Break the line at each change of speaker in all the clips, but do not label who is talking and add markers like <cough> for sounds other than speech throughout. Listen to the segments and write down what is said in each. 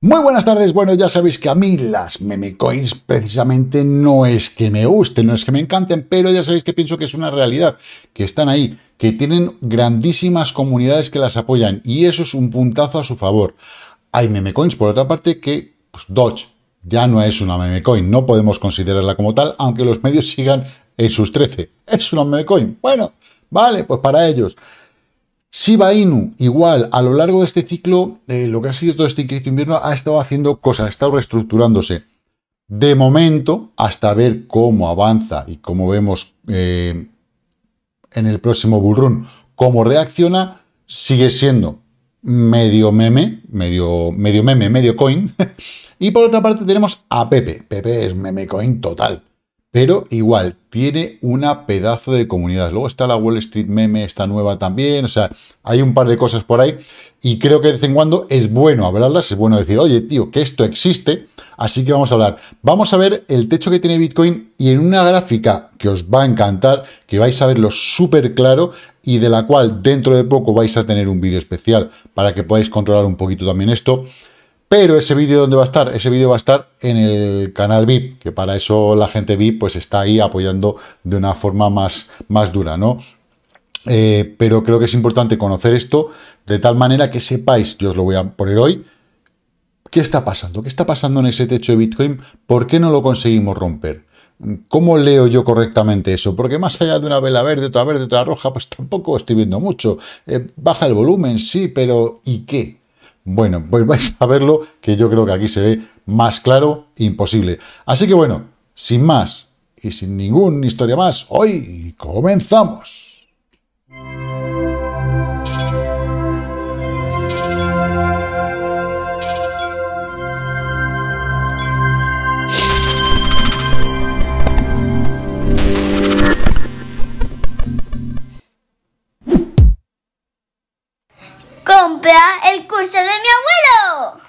Muy buenas tardes, bueno ya sabéis que a mí las meme coins precisamente no es que me gusten, no es que me encanten, pero ya sabéis que pienso que es una realidad, que están ahí, que tienen grandísimas comunidades que las apoyan y eso es un puntazo a su favor. Hay meme coins por otra parte que pues, Dodge ya no es una meme coin, no podemos considerarla como tal, aunque los medios sigan en sus 13. Es una meme coin, bueno, vale, pues para ellos. Shiba Inu, igual, a lo largo de este ciclo, eh, lo que ha sido todo este inquieto invierno, ha estado haciendo cosas, ha estado reestructurándose. De momento, hasta ver cómo avanza y cómo vemos eh, en el próximo bullrun, cómo reacciona, sigue siendo medio meme, medio, medio meme, medio coin. <laughs> y por otra parte tenemos a Pepe. Pepe es meme coin total. Pero igual, tiene una pedazo de comunidad. Luego está la Wall Street Meme, esta nueva también. O sea, hay un par de cosas por ahí. Y creo que de vez en cuando es bueno hablarlas, es bueno decir, oye, tío, que esto existe. Así que vamos a hablar. Vamos a ver el techo que tiene Bitcoin y en una gráfica que os va a encantar, que vais a verlo súper claro y de la cual dentro de poco vais a tener un vídeo especial para que podáis controlar un poquito también esto. Pero ese vídeo dónde va a estar? Ese vídeo va a estar en el canal VIP, que para eso la gente VIP pues está ahí apoyando de una forma más, más dura, ¿no? Eh, pero creo que es importante conocer esto de tal manera que sepáis, yo os lo voy a poner hoy, qué está pasando, qué está pasando en ese techo de Bitcoin, por qué no lo conseguimos romper. ¿Cómo leo yo correctamente eso? Porque más allá de una vela verde, otra verde, otra roja, pues tampoco estoy viendo mucho. Eh, baja el volumen, sí, pero ¿y qué? Bueno, pues vais a verlo, que yo creo que aquí se ve más claro imposible. Así que bueno, sin más y sin ninguna historia más, hoy comenzamos. el curso de mi abuelo.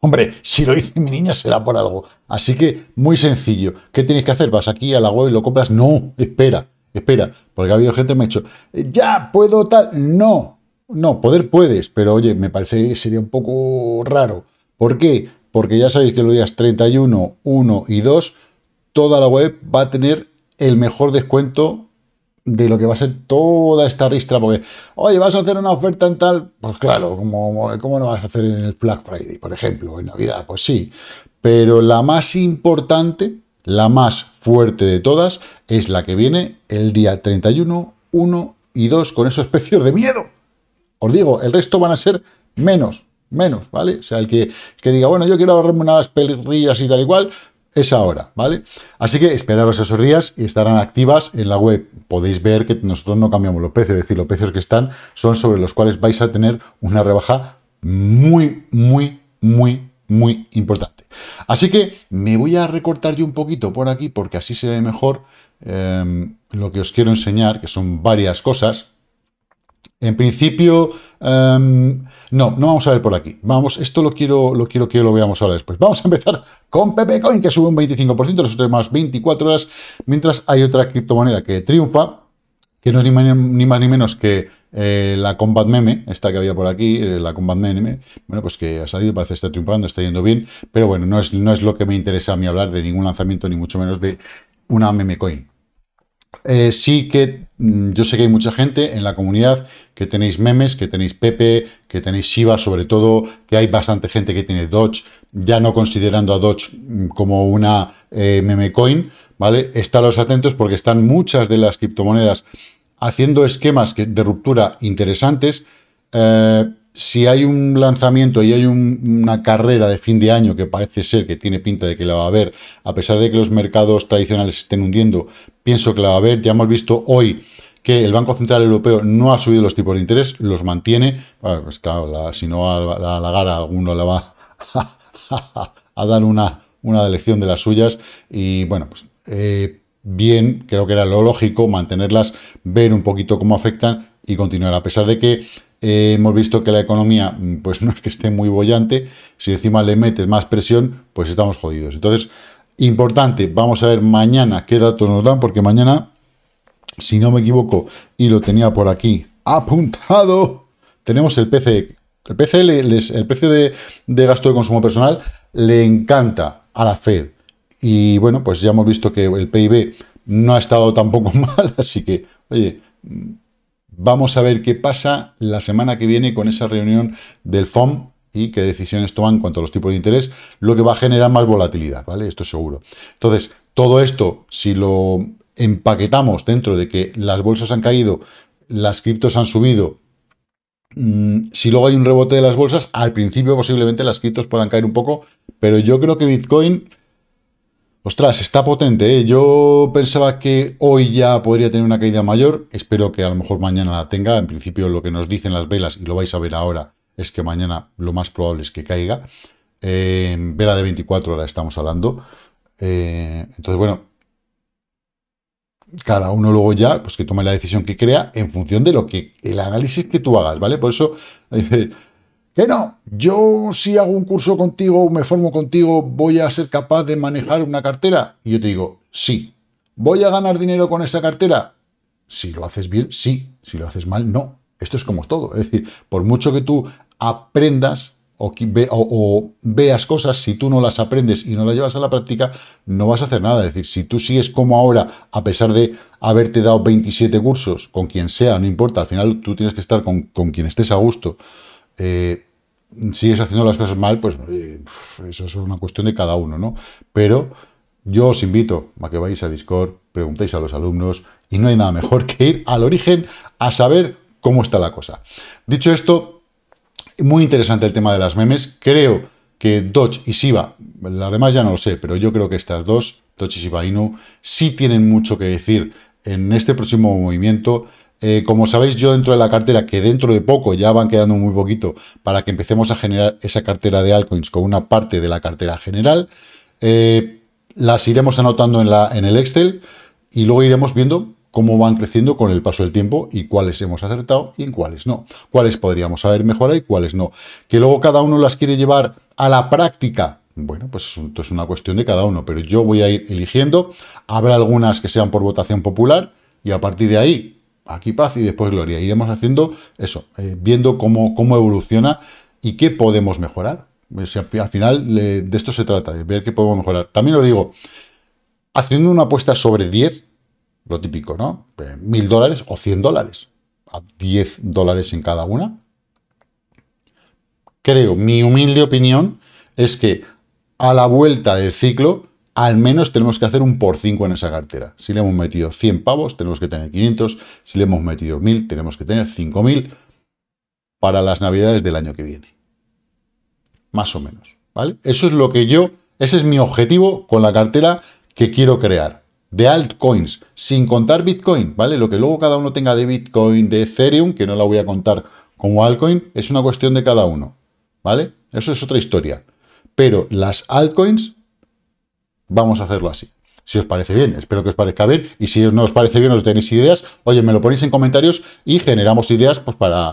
Hombre, si lo dice mi niña será por algo. Así que, muy sencillo. ¿Qué tienes que hacer? ¿Vas aquí a la web y lo compras? No, espera, espera. Porque ha habido gente que me ha dicho, eh, ya puedo tal. No, no, poder puedes. Pero oye, me parece que sería un poco raro. ¿Por qué? Porque ya sabéis que los días 31, 1 y 2, toda la web va a tener el mejor descuento de lo que va a ser toda esta ristra, porque, oye, vas a hacer una oferta en tal, pues claro, ¿cómo, cómo lo vas a hacer en el Black Friday, por ejemplo, en Navidad? Pues sí, pero la más importante, la más fuerte de todas, es la que viene el día 31, 1 y 2, con esos precios de miedo. Os digo, el resto van a ser menos, menos, ¿vale? O sea, el que, que diga, bueno, yo quiero ahorrarme unas pelirrillas y tal y cual, es ahora, ¿vale? Así que esperaros esos días y estarán activas en la web. Podéis ver que nosotros no cambiamos los precios, es decir, los precios que están son sobre los cuales vais a tener una rebaja muy, muy, muy, muy importante. Así que me voy a recortar yo un poquito por aquí porque así se ve mejor em, lo que os quiero enseñar, que son varias cosas. En principio Em, no, no vamos a ver por aquí. Vamos, esto lo quiero, lo quiero que lo veamos ahora después. Vamos a empezar con Pepecoin, que sube un 25% las últimas 24 horas, mientras hay otra criptomoneda que triunfa, que no es ni, más ni menos que eh, la Combat Meme, esta que había por aquí, eh, la Combat Meme, bueno, pues que ha salido, parece que está triunfando, está yendo bien, pero bueno, no es, no es lo que me interesa a mí hablar de ningún lanzamiento, ni mucho menos de una meme coin. Eh, sí que Mm, yo sé que hay mucha gente en la comunidad que tenéis memes, que tenéis Pepe, que tenéis Shiva sobre todo, que hay bastante gente que tiene Doge, ya no considerando a Doge mm, como una eh, meme coin, ¿vale? Estaros atentos porque están muchas de las criptomonedas haciendo esquemas de ruptura interesantes. Eh, si hay un lanzamiento y hay una carrera de fin de año que parece ser que tiene pinta de que la va a haber, a pesar de que los mercados tradicionales estén hundiendo, pienso que la va a haber. Ya hemos visto hoy que el Banco Central Europeo no ha subido los tipos de interés, los mantiene. Ah, pues claro, si no a la, gara, alguno la va <laughs> a, dar una, una lección de las suyas. Y bueno, pues eh, bien, creo que era lo lógico mantenerlas, ver un poquito cómo afectan y continuar. A pesar de que eh, hemos visto que la economía mm, pues no es que esté muy bollante, si encima le metes más presión, pues estamos jodidos. Entonces, importante, vamos a ver mañana qué datos nos dan, porque mañana, si no me equivoco, y lo tenía por aquí apuntado, tenemos el pc e El PCE, el precio de, de gasto de consumo personal, le encanta a la Fed. Y bueno, pues ya hemos visto que el PIB no ha estado tampoco <laughs> mal, así que, oye, Vamos a ver qué pasa la semana que viene con esa reunión del FOM y qué decisiones toman en cuanto a los tipos de interés, lo que va a generar más volatilidad, ¿vale? Esto es seguro. Entonces, todo esto, si lo empaquetamos dentro de que las bolsas han caído, las criptos han subido, mm, si luego hay un rebote de las bolsas, al principio posiblemente las criptos puedan caer un poco, pero yo creo que Bitcoin Ostras, está potente, ¿eh? Yo pensaba que hoy ya podría tener una caída mayor. Espero que a lo mejor mañana la tenga. En principio, lo que nos dicen las velas, y lo vais a ver ahora, es que mañana lo más probable es que caiga. vela de 24 horas estamos hablando. Eh, entonces, bueno, cada uno luego ya, pues que tome la decisión que crea en función de lo que el análisis que tú hagas, ¿vale? Por eso, <laughs> eh, que eh, no, yo si hago un curso contigo, me formo contigo, voy a ser capaz de manejar una cartera. Y yo te digo, sí. ¿Voy a ganar dinero con esa cartera? Si lo haces bien, sí. Si lo haces mal, no. Esto es como todo. Es decir, por mucho que tú aprendas o, veas cosas, si tú no las aprendes y no las llevas a la práctica, no vas a hacer nada. Es decir, si tú sigues como ahora, a pesar de haberte dado 27 cursos, con quien sea, no importa, al final tú tienes que estar con, con quien estés a gusto, eh, es haciendo las cosas mal, pues eso es una cuestión de cada uno, ¿no? Pero yo os invito a que vayáis a Discord, preguntéis a los alumnos y no hay nada mejor que ir al origen a saber cómo está la cosa. Dicho esto, muy interesante el tema de las memes. Creo que Dodge y Shiba, las demás ya no lo sé, pero yo creo que estas dos, Dodge y Shiba Inu, sí tienen mucho que decir en este próximo movimiento. Eh, como sabéis, yo dentro de la cartera, que dentro de poco ya van quedando muy poquito para que empecemos a generar esa cartera de altcoins con una parte de la cartera general, eh, las iremos anotando en, la, en el Excel y luego iremos viendo cómo van creciendo con el paso del tiempo y cuáles hemos acertado y en cuáles no. Cuáles podríamos haber mejorado y cuáles no. Que luego cada uno las quiere llevar a la práctica. Bueno, pues esto es una cuestión de cada uno, pero yo voy a ir eligiendo. Habrá algunas que sean por votación popular y a partir de ahí aquí paz y después gloria. Iremos haciendo eso, eh, viendo cómo, cómo evoluciona y qué podemos mejorar. Eh, al final de esto se trata, de ver qué podemos mejorar. También lo digo, haciendo una apuesta sobre 10, lo típico, ¿no? Eh, mil dólares o 100 dólares, a 10 dólares en cada una. Creo, mi humilde opinión es que a la vuelta del ciclo al menos tenemos que hacer un por 5 en esa cartera. Si le hemos metido 100 pavos, tenemos que tener 500. Si le hemos metido 1000, tenemos que tener 5000 para las navidades del año que viene. Más o menos. ¿vale? Eso es lo que yo, ese es mi objetivo con la cartera que quiero crear. De altcoins, sin contar Bitcoin, ¿vale? Lo que luego cada uno tenga de Bitcoin, de Ethereum, que no la voy a contar como altcoin, es una cuestión de cada uno, ¿vale? Eso es otra historia. Pero las altcoins Vamos a hacerlo así. Si os parece bien, espero que os parezca bien. Y si no os parece bien o tenéis ideas, oye, me lo ponéis en comentarios y generamos ideas pues, para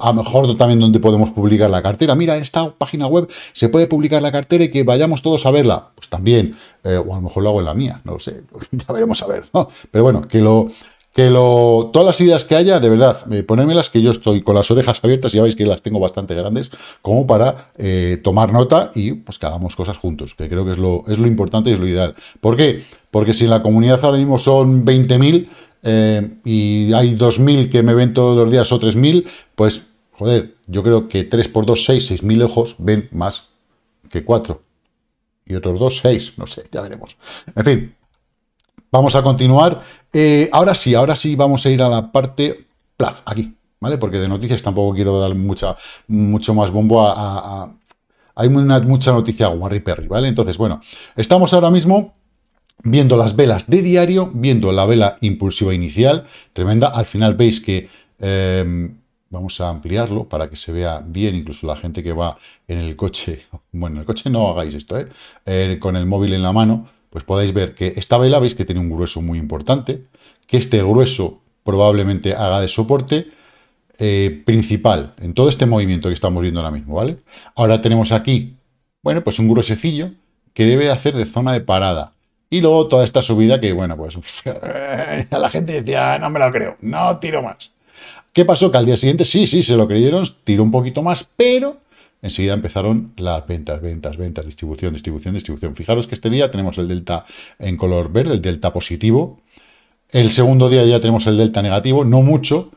a lo mejor también donde podemos publicar la cartera. Mira, en esta página web se puede publicar la cartera y que vayamos todos a verla. Pues también, eh, o a lo mejor lo hago en la mía, no lo sé. <laughs> ya veremos a ver. ¿no? Pero bueno, que lo, que lo, todas las ideas que haya, de verdad, eh, ponerme las que yo estoy con las orejas abiertas, ya veis que las tengo bastante grandes, como para eh, tomar nota y pues que hagamos cosas juntos, que creo que es lo, es lo importante y es lo ideal. ¿Por qué? Porque si en la comunidad ahora mismo son 20.000 eh, y hay 2.000 que me ven todos los días o 3.000, pues, joder, yo creo que 3 por 2, 6, 6.000 ojos ven más que 4. Y otros 2, 6, no sé, ya veremos. En fin, Vamos a continuar. Eh, ahora sí, ahora sí vamos a ir a la parte plaf, aquí, ¿vale? Porque de noticias tampoco quiero dar mucha, mucho más bombo a... hay una, mucha noticia Warry Perry, ¿vale? Entonces, bueno, estamos ahora mismo viendo las velas de diario, viendo la vela impulsiva inicial, tremenda. Al final veis que... Em, vamos a ampliarlo para que se vea bien, incluso la gente que va en el coche, <laughs> bueno, en el coche no hagáis esto, Eh, eh con el móvil en la mano, pues podéis ver que esta vela veis que tiene un grueso muy importante, que este grueso probablemente haga de soporte eh, principal en todo este movimiento que estamos viendo ahora mismo, ¿vale? Ahora tenemos aquí, bueno, pues un gruesecillo que debe hacer de zona de parada. Y luego toda esta subida que, bueno, pues <laughs> la gente decía, ah, no me lo creo, no tiro más. ¿Qué pasó? Que al día siguiente, sí, sí, se lo creyeron, tiró un poquito más, pero enseguida empezaron las ventas, ventas, ventas, distribución, distribución, distribución. Fijaros que este día tenemos el delta en color verde, el delta positivo. El segundo día ya tenemos el delta negativo, no mucho.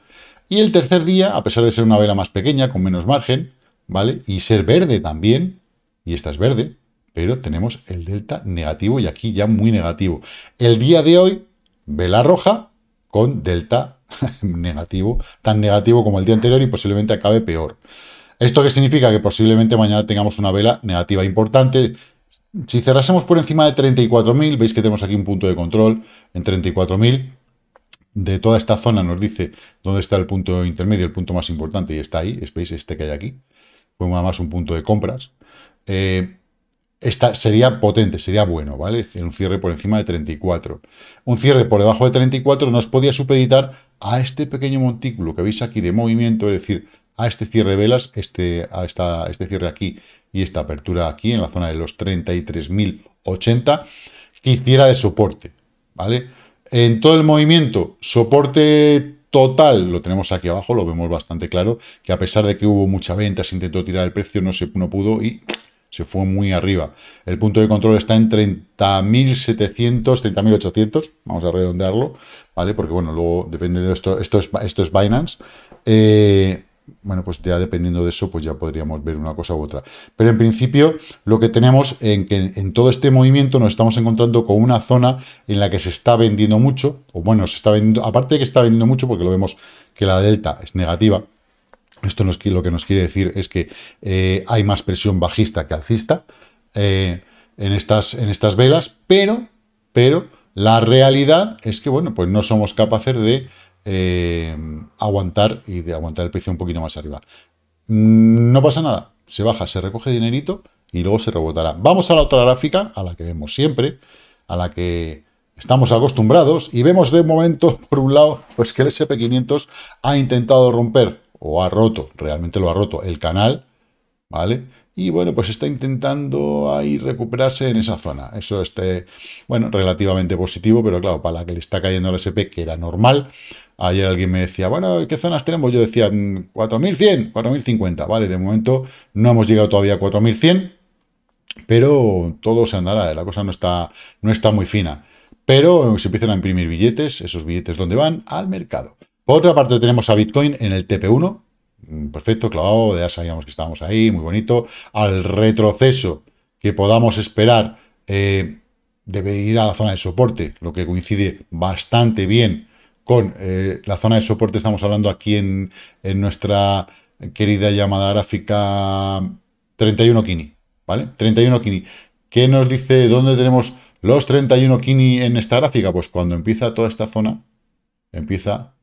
Y el tercer día, a pesar de ser una vela más pequeña, con menos margen, ¿vale? Y ser verde también, y esta es verde, pero tenemos el delta negativo y aquí ya muy negativo. El día de hoy, vela roja con delta <laughs> negativo, tan negativo como el día anterior y posiblemente acabe peor. ¿Esto qué significa? Que posiblemente mañana tengamos una vela negativa importante. Si cerrásemos por encima de 34.000, veis que tenemos aquí un punto de control en 34.000. De toda esta zona nos dice dónde está el punto intermedio, el punto más importante, y está ahí, veis este que hay aquí. Fue más un punto de compras. Eh, esta sería potente, sería bueno, ¿vale? Un cierre por encima de 34. Un cierre por debajo de 34 nos podía supeditar a este pequeño montículo que veis aquí de movimiento, es decir, a este cierre de velas, este, a esta, este cierre aquí y esta apertura aquí en la zona de los 33.080 que hiciera de soporte, ¿vale? En todo el movimiento, soporte total, lo tenemos aquí abajo, lo vemos bastante claro, que a pesar de que hubo mucha venta, se intentó tirar el precio, no se no pudo y se fue muy arriba. El punto de control está en 30.700, 30.800, vamos a redondearlo, ¿vale? Porque, bueno, luego depende de esto, esto es, esto es Binance. Eh, bueno, pues ya dependiendo de eso, pues ya podríamos ver una cosa u otra. Pero en principio, lo que tenemos en que en todo este movimiento nos estamos encontrando con una zona en la que se está vendiendo mucho, o bueno, se está vendiendo, aparte de que está vendiendo mucho, porque lo vemos que la delta es negativa, esto nos, lo que nos quiere decir es que eh, hay más presión bajista que alcista eh, en, estas, en estas velas, pero, pero la realidad es que, bueno, pues no somos capaces de eh, aguantar y de aguantar el precio un poquito más arriba. No pasa nada, se baja, se recoge dinerito y luego se rebotará. Vamos a la otra gráfica, a la que vemos siempre, a la que estamos acostumbrados y vemos de momento, <laughs> por un lado, pues que el SP500 ha intentado romper o ha roto, realmente lo ha roto, el canal, ¿vale? Y bueno, pues está intentando ahí recuperarse en esa zona. Eso esté, bueno, relativamente positivo, pero claro, para la que le está cayendo el SP, que era normal, Ayer alguien me decía, bueno, ¿qué zonas tenemos? Yo decía, 4100, mm, 4050. Vale, de momento no hemos llegado todavía a 4100, pero todo se andará, ¿eh? la cosa no está, no está muy fina. Pero se empiezan a imprimir billetes, esos billetes dónde van al mercado. Por otra parte tenemos a Bitcoin en el TP1, mm, perfecto, clavado, ya sabíamos que estábamos ahí, muy bonito. Al retroceso que podamos esperar eh, debe ir a la zona de soporte, lo que coincide bastante bien con eh, la zona de soporte, estamos hablando aquí en, nuestra querida llamada gráfica 31 Kini, ¿vale? 31 Kini. ¿Qué nos dice dónde tenemos los 31 Kini en esta gráfica? Pues cuando empieza toda esta zona, empieza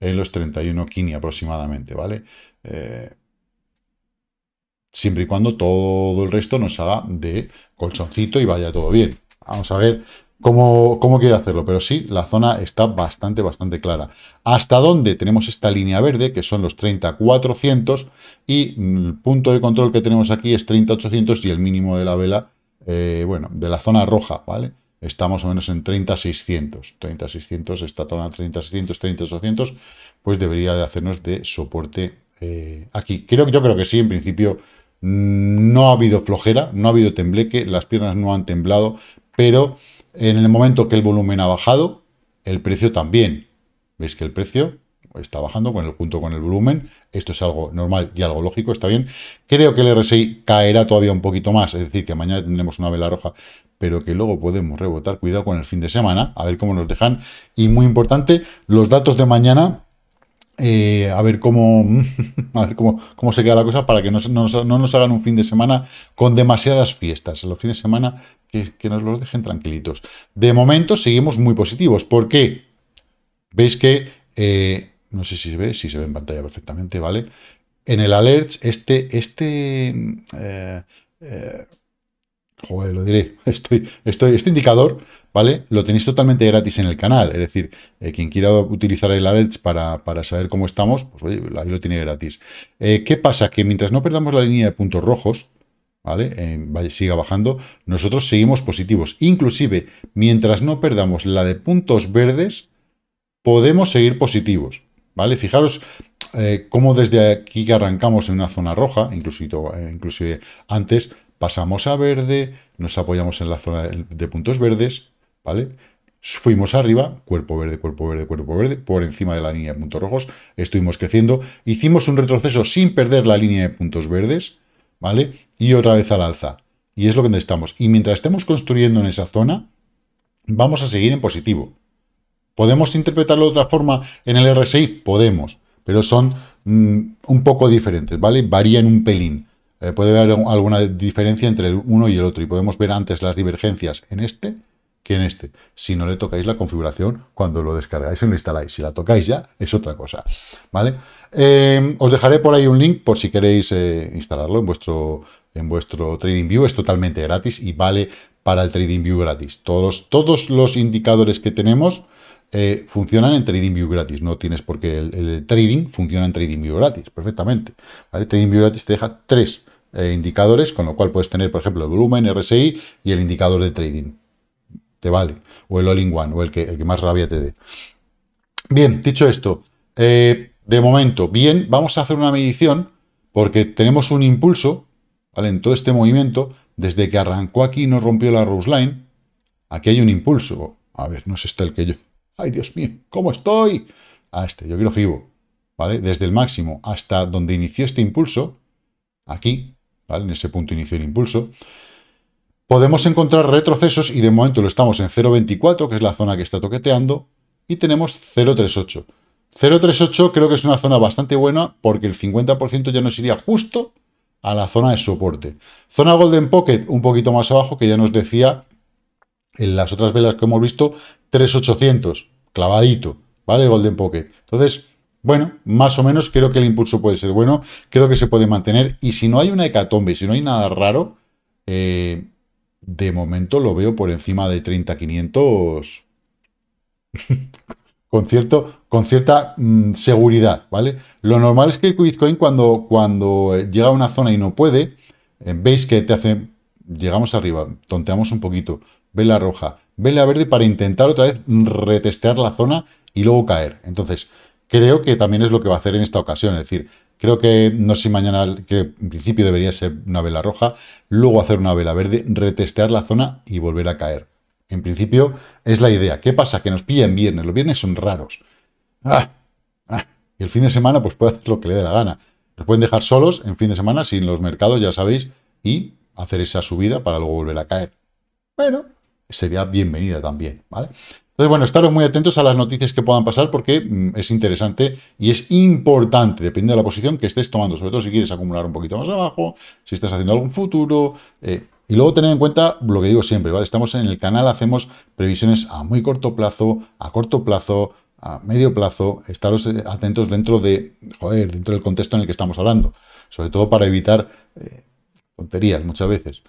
en los 31 Kini aproximadamente, ¿vale? Eh, siempre y cuando todo el resto nos haga de colchoncito y vaya todo bien. Vamos a ver cómo, quiero quiere hacerlo, pero sí, la zona está bastante, bastante clara. ¿Hasta dónde? Tenemos esta línea verde, que son los 30.400, y mm, el punto de control que tenemos aquí es 30.800 y el mínimo de la vela, eh, bueno, de la zona roja, ¿vale? Está más o menos en 30.600, 30.600, esta zona 30.600, 30.800, pues debería de hacernos de soporte eh, aquí. yo creo que sí, en principio mm, no ha habido flojera, no ha habido tembleque, las piernas no han temblado, pero en el momento que el volumen ha bajado, el precio también. ¿Veis que el precio está bajando con el, junto con el volumen? Esto es algo normal y algo lógico, está bien. Creo que el RSI caerá todavía un poquito más, es decir, que mañana tendremos una vela roja, pero que luego podemos rebotar. Cuidado con el fin de semana, a ver cómo nos dejan. Y muy importante, los datos de mañana eh, <laughs> a ver cómo cómo, se queda la cosa para que no, nos hagan un fin de semana con demasiadas fiestas. Los fines de semana que, que nos los dejen tranquilitos. De momento seguimos muy positivos. porque Veis que, eh, no sé si se ve, si se ve en pantalla perfectamente, ¿vale? En el alert, este, este, eh, joder, lo diré, <laughs> estoy, estoy, este indicador ¿vale? Lo tenéis totalmente gratis en el canal, es decir, eh, quien quiera utilizar el alert para, saber cómo estamos, pues ahí lo tiene gratis. Eh, ¿Qué pasa? Que mientras no perdamos la línea de puntos rojos, ¿vale? Eh, siga bajando, nosotros seguimos positivos. Inclusive, mientras no perdamos la de puntos verdes, podemos seguir positivos, ¿vale? Fijaros cómo desde aquí que arrancamos en una zona roja, inclusive, inclusive antes, pasamos a verde, nos apoyamos en la zona de puntos verdes, ¿vale? Fuimos arriba, cuerpo verde, cuerpo verde, cuerpo verde, por encima de la línea de puntos rojos, estuvimos creciendo, hicimos un retroceso sin perder la línea de puntos verdes, ¿vale? Y otra vez al alza. Y es lo que necesitamos. Y mientras estemos construyendo en esa zona, vamos a seguir en positivo. ¿Podemos interpretarlo de otra forma en el RSI? Podemos, pero son mm, un poco diferentes, ¿vale? Varían un pelín. Eh, puede haber alguna diferencia entre el uno y el otro y podemos ver antes las divergencias en este que en este. Si no le tocáis la configuración cuando lo descargáis o lo instaláis. Si la tocáis ya, es otra cosa. ¿Vale? Em, os dejaré por ahí un link por si queréis eh, instalarlo en vuestro, en vuestro TradingView. Es totalmente gratis y vale para el TradingView gratis. Todos, todos los indicadores que tenemos eh, funcionan en TradingView gratis. No tienes por qué el, trading funciona en TradingView gratis perfectamente. TradingView gratis te deja tres eh, indicadores, con lo cual puedes tener, por ejemplo, el volumen, RSI y el indicador de trading te vale. O el all-in-one, o el que, el que más rabia te dé. Bien, dicho esto, eh, de momento, bien, vamos a hacer una medición porque tenemos un impulso ¿vale? en todo este movimiento. Desde que arrancó aquí y no rompió la Rose Line, aquí hay un impulso. A ver, no es este el que yo... ¡Ay, Dios mío! ¿Cómo estoy? A este, yo quiero FIBO. ¿Vale? Desde el máximo hasta donde inició este impulso, aquí, ¿vale? En ese punto inició el impulso. Podemos encontrar retrocesos y de momento lo estamos en 0.24, que es la zona que está toqueteando, y tenemos 0.38. 0.38 creo que es una zona bastante buena porque el 50% ya nos iría justo a la zona de soporte. Zona Golden Pocket un poquito más abajo, que ya nos decía en las otras velas que hemos visto, 3.800, clavadito, ¿vale? Golden Pocket. Entonces, bueno, más o menos creo que el impulso puede ser bueno, creo que se puede mantener y si no hay una hecatombe, si no hay nada raro, eh, de momento lo veo por encima de 30.500 <laughs> con, con cierta mm, seguridad, ¿vale? Lo normal es que Bitcoin cuando, cuando llega a una zona y no puede, eh, veis que te hace, llegamos arriba, tonteamos un poquito, vela roja, vela verde para intentar otra vez retestear la zona y luego caer. Entonces, creo que también es lo que va a hacer en esta ocasión, es decir, Creo que, no sé si mañana, que en principio debería ser una vela roja, luego hacer una vela verde, retestear la zona y volver a caer. En principio es la idea. ¿Qué pasa? Que nos pilla en viernes. Los viernes son raros. Ah, ah. Y el fin de semana pues puede hacer lo que le dé la gana. Nos pueden dejar solos en fin de semana sin los mercados, ya sabéis, y hacer esa subida para luego volver a caer. Bueno, sería bienvenida también, ¿vale? Entonces, bueno, estaros muy atentos a las noticias que puedan pasar porque mm, es interesante y es importante, depende de la posición que estés tomando, sobre todo si quieres acumular un poquito más abajo, si estás haciendo algún futuro. Eh, y luego tener en cuenta lo que digo siempre, ¿vale? Estamos en el canal, hacemos previsiones a muy corto plazo, a corto plazo, a medio plazo, estaros eh, atentos dentro de, joder, dentro del contexto en el que estamos hablando, sobre todo para evitar eh, tonterías muchas veces.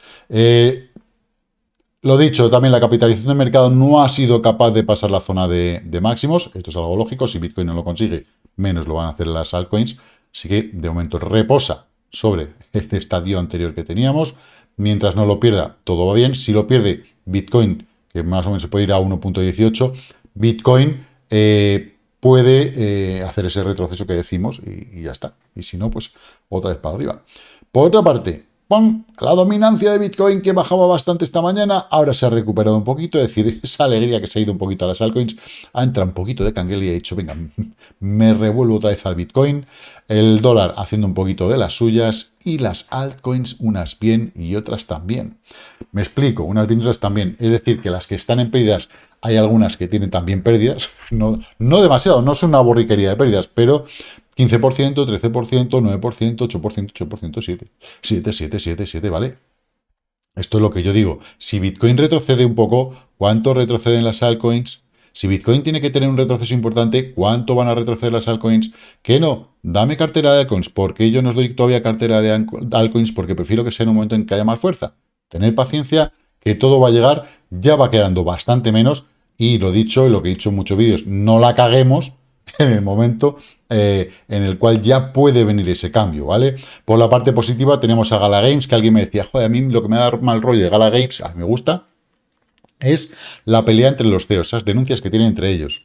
Lo dicho, también la capitalización de mercado no ha sido capaz de pasar la zona de, máximos. Esto es algo lógico. Si Bitcoin no lo consigue, menos lo van a hacer las altcoins. Así que, de momento, reposa sobre <laughs> el estadio anterior que teníamos. Mientras no lo pierda, todo va bien. Si lo pierde Bitcoin, que más o menos se puede ir a 1.18, Bitcoin eh, puede eh, hacer ese retroceso que decimos y ya está. Y si no, pues otra vez para arriba. Por otra parte, la dominancia de Bitcoin que bajaba bastante esta mañana, ahora se ha recuperado un poquito, es decir, <laughs> esa alegría que se ha ido un poquito a las altcoins, ha entrado un poquito de canguel y ha dicho, venga, <laughs> me revuelvo otra vez al Bitcoin, el dólar haciendo un poquito de las suyas y las altcoins unas bien y otras también. Me explico, unas bien y otras también, es decir, que las que están en pérdidas, hay algunas que tienen también pérdidas, <laughs> no, no demasiado, no es una borriquería de pérdidas, pero 15%, 13%, 9%, 8%, 8%, 7. 7, 7, 7, 7, ¿vale? Esto es lo que yo digo. Si Bitcoin retrocede un poco, ¿cuánto retroceden las altcoins? Si Bitcoin tiene que tener un retroceso importante, ¿cuánto van a retroceder las altcoins? Que no, dame cartera de altcoins, porque yo no os doy todavía cartera de altcoins, porque prefiero que sea en un momento en que haya más fuerza. Tener paciencia, que todo va a llegar, ya va quedando bastante menos, y lo dicho, y lo que he dicho en muchos vídeos, no la caguemos <laughs> en el momento eh, en el cual ya puede venir ese cambio, ¿vale? Por la parte positiva tenemos a Gala Games, que alguien me decía, joder, a mí lo que me da mal rollo de Gala Games, a mí me gusta, es la pelea entre los CEOs, esas denuncias que tienen entre ellos.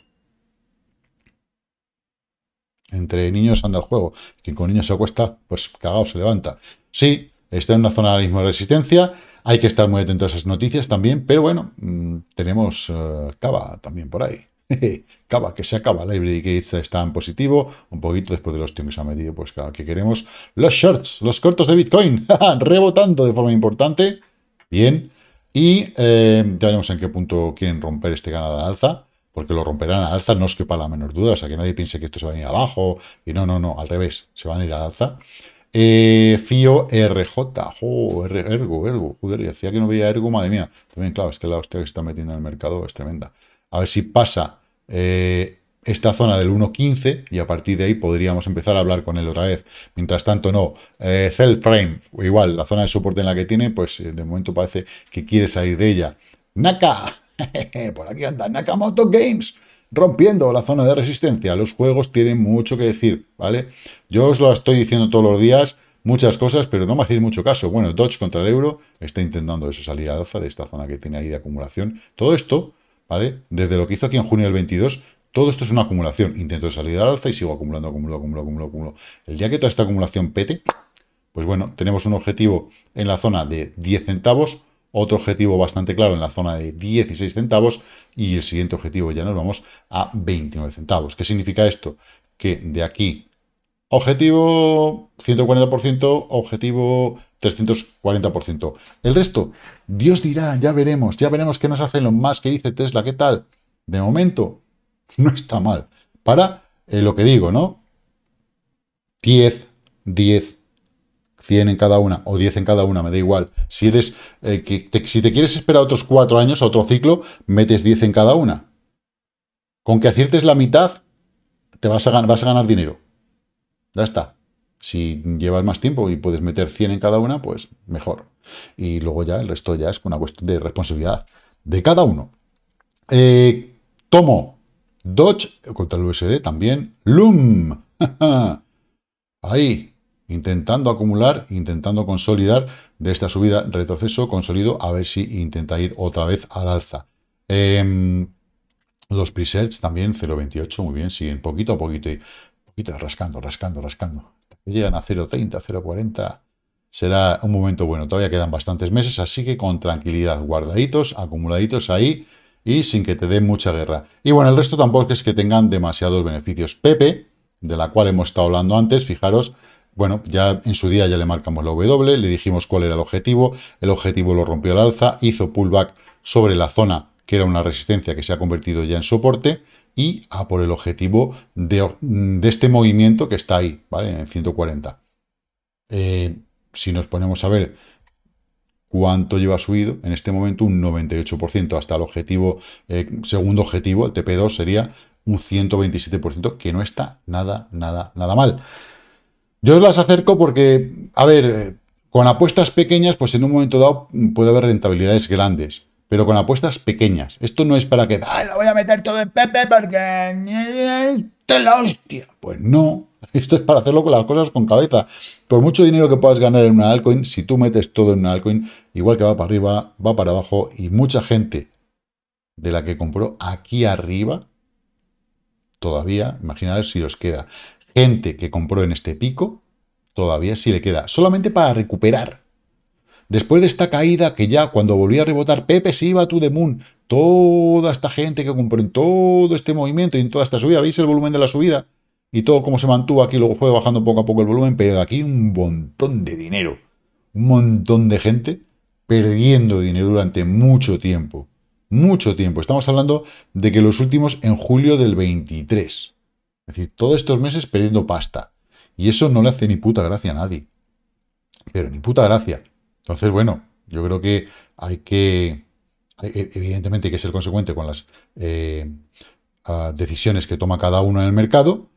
Entre niños anda el juego. Quien con niños se acuesta, pues cagado se levanta. Sí, está en una zona de mismo resistencia. Hay que estar muy atento a esas noticias también. Pero bueno, mm, tenemos eh, cava también por ahí. <laughs> Cava, que se acaba la Gates está en positivo, un poquito después de los tiempos que se ha metido, pues claro, que queremos los shorts, los cortos de Bitcoin, <laughs> rebotando de forma importante, bien, y eh, ya veremos en qué punto quieren romper este ganado de alza, porque lo romperán a alza, no es que para la menor duda, o sea, que nadie piense que esto se va a ir abajo, y no, no, no, al revés, se van a ir a alza. Eh, FIO RJ, oh, ergo, ergo, joder, y que no veía ergo, madre mía, también, claro, es que la hostia que se está metiendo en el mercado es tremenda a ver si pasa eh, esta zona del 1.15 y a partir de ahí podríamos empezar a hablar con él otra vez. Mientras tanto, no. Eh, Cell Frame, igual, la zona de soporte en la que tiene, pues eh, de momento parece que quiere salir de ella. Naka, <laughs> por aquí anda Moto Games rompiendo la zona de resistencia. Los juegos tienen mucho que decir, ¿vale? Yo os lo estoy diciendo todos los días, muchas cosas, pero no me hacéis mucho caso. Bueno, Dodge contra el euro está intentando eso, salir al alza de esta zona que tiene ahí de acumulación. Todo esto ¿vale? Desde lo que hizo aquí en junio del 22, todo esto es una acumulación. Intento de salir al alza y sigo acumulando, acumulando, acumulo, acumulo, El día que toda esta acumulación pete, pues bueno, tenemos un objetivo en la zona de 10 centavos, otro objetivo bastante claro en la zona de 16 centavos y el siguiente objetivo ya nos vamos a 29 centavos. ¿Qué significa esto? Que de aquí, objetivo 140%, objetivo 340%. El resto, Dios dirá, ya veremos, ya veremos qué nos hacen los más que dice Tesla, qué tal. De momento, no está mal. Para eh, lo que digo, ¿no? 10, 10, 100 en cada una o 10 en cada una, me da igual. Si, eres, eh, que te, si te quieres esperar otros cuatro años, otro ciclo, metes 10 en cada una. Con que aciertes la mitad, te vas a, vas a ganar dinero. Ya está. Si llevas más tiempo y puedes meter 100 en cada una, pues mejor. Y luego ya el resto ya es una cuestión de responsabilidad de cada uno. Eh, tomo Dodge contra el USD también. Loom. <laughs> Ahí, intentando acumular, intentando consolidar de esta subida, retroceso, consolido, a ver si intenta ir otra vez al alza. Em, los presets también 0.28, muy bien, siguen poquito a poquito, y poquito rascando, rascando, rascando llegan a 0,30, 0,40, será un momento bueno. Todavía quedan bastantes meses, así que con tranquilidad, guardaditos, acumuladitos ahí y sin que te den mucha guerra. Y bueno, el resto tampoco es que tengan demasiados beneficios. Pepe, de la cual hemos estado hablando antes, fijaros, bueno, ya en su día ya le marcamos la W, le dijimos cuál era el objetivo, el objetivo lo rompió al alza, hizo pullback sobre la zona que era una resistencia que se ha convertido ya en soporte, y a por el objetivo de, este movimiento que está ahí, ¿vale? En 140. Eh, si nos ponemos a ver cuánto lleva subido, en este momento un 98%, hasta el objetivo, eh, segundo objetivo, el TP2 sería un 127%, que no está nada, nada, nada mal. Yo os las acerco porque, a ver, eh, con apuestas pequeñas, pues en un momento dado mm, puede haber rentabilidades grandes pero con apuestas pequeñas. Esto no es para que, ¡ay, lo voy a meter todo en Pepe porque es la hostia! Pues no, <laughs> esto es para hacerlo con las cosas con cabeza. Por mucho dinero que puedas ganar en una altcoin, si tú metes todo en una altcoin, igual que va para arriba, va para abajo, y mucha gente de la que compró aquí arriba, todavía, imaginaros si os queda gente que compró en este pico, todavía sí le queda, solamente para recuperar Después de esta caída, que ya cuando volvía a rebotar, Pepe se iba a To Toda esta gente que compró en todo este movimiento y en toda esta subida, ¿veis el volumen de la subida? Y todo como se mantuvo aquí, luego fue bajando poco a poco el volumen, pero de aquí un montón de dinero. Un montón de gente perdiendo dinero durante mucho tiempo. Mucho tiempo. Estamos hablando de que los últimos en julio del 23. Es decir, todos estos meses perdiendo pasta. Y eso no le hace ni puta gracia a nadie. Pero ni puta gracia. Entonces, bueno, yo creo que hay que, e, evidentemente hay que ser consecuente con las eh, decisiones que toma cada uno en el mercado,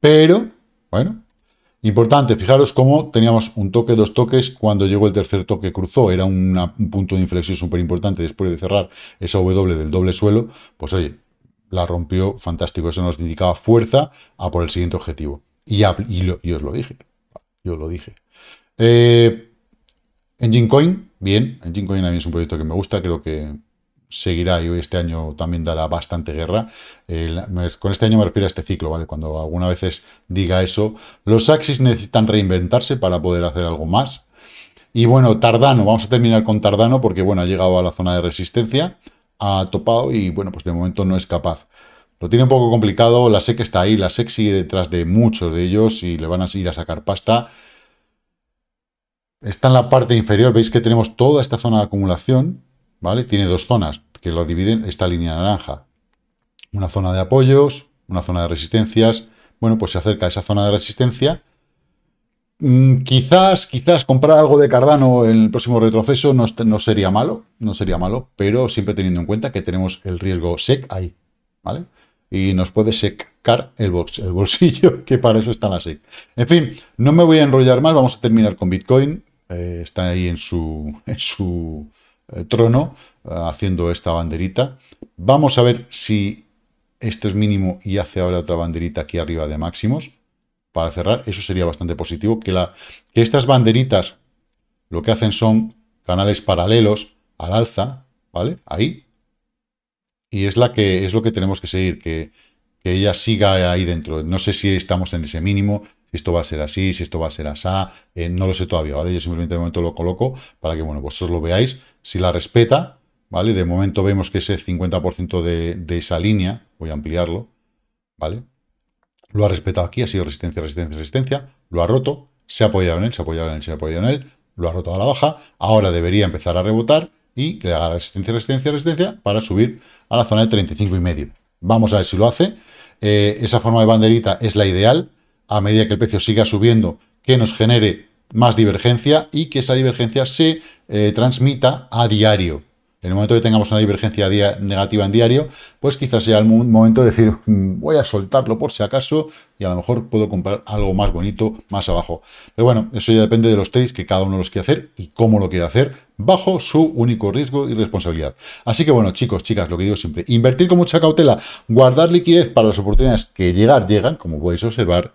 pero, bueno, importante, fijaros cómo teníamos un toque, dos toques, cuando llegó el tercer toque cruzó, era un punto de inflexión súper importante después de cerrar esa W del doble suelo, pues oye, la rompió, fantástico, eso nos indicaba fuerza a por el siguiente objetivo. Y, os lo dije, yo lo dije. Eh, EngineCoin, bien, EngineCoin a mí es un proyecto que me gusta, creo que seguirá y hoy este año también dará bastante guerra. Pues, con este año me refiero a este ciclo, ¿vale? Cuando alguna vez diga eso. Los Axis necesitan reinventarse para poder hacer algo más. Y bueno, Tardano, vamos a terminar con Tardano porque, bueno, ha llegado a la zona de resistencia, ha topado y, bueno, pues de momento no es capaz. Lo tiene un poco complicado, la SEC está ahí, la SEC sigue detrás de muchos de ellos y le van a seguir a sacar pasta está en la parte inferior, veis que tenemos toda esta zona de acumulación, ¿vale? Tiene dos zonas que lo dividen esta línea naranja. Una zona de apoyos, una zona de resistencias. Bueno, pues se acerca a esa zona de resistencia. Mm, quizás, quizás comprar algo de Cardano en el próximo retroceso no, sería malo, no sería malo, pero siempre teniendo en cuenta que tenemos el riesgo SEC ahí, ¿vale? Y nos puede secar el, el bolsillo, <laughs> que para eso está la SEC. En fin, no me voy a enrollar más, vamos a terminar con Bitcoin. Están eh, está ahí en su, <laughs> su eh, trono eh, haciendo esta banderita. Vamos a ver si esto es mínimo y hace ahora otra banderita aquí arriba de máximos. Para cerrar, eso sería bastante positivo. Que, la, que estas banderitas lo que hacen son canales paralelos al alza, ¿vale? Ahí. Y es, la que, es lo que tenemos que seguir, que, que ella siga ahí dentro. No sé si estamos en ese mínimo, esto va a ser así, si esto va a ser así, eh, no lo sé todavía, ¿vale? Yo simplemente de momento lo coloco para que, bueno, vosotros lo veáis. Si la respeta, ¿vale? De momento vemos que ese 50% de, esa línea, voy a ampliarlo, ¿vale? Lo ha respetado aquí, ha sido resistencia, resistencia, resistencia, lo ha roto, se ha apoyado en él, se ha apoyado en él, se ha apoyado en él, lo ha roto a la baja, ahora debería empezar a rebotar y le haga resistencia, resistencia, resistencia para subir a la zona de 35 y medio. Vamos a ver si lo hace. Eh, esa forma de banderita es la ideal a medida que el precio siga subiendo, que nos genere más divergencia y que esa divergencia se eh, transmita a diario. En el momento que tengamos una divergencia negativa en diario, pues quizás sea el momento de decir, mm, voy a soltarlo por si acaso y a lo mejor puedo comprar algo más bonito más abajo. Pero bueno, eso ya depende de los trades que cada uno los quiere hacer y cómo lo quiere hacer bajo su único riesgo y responsabilidad. Así que bueno, chicos, chicas, lo que digo siempre, invertir con mucha cautela, guardar liquidez para las oportunidades que llegar llegan, como podéis observar,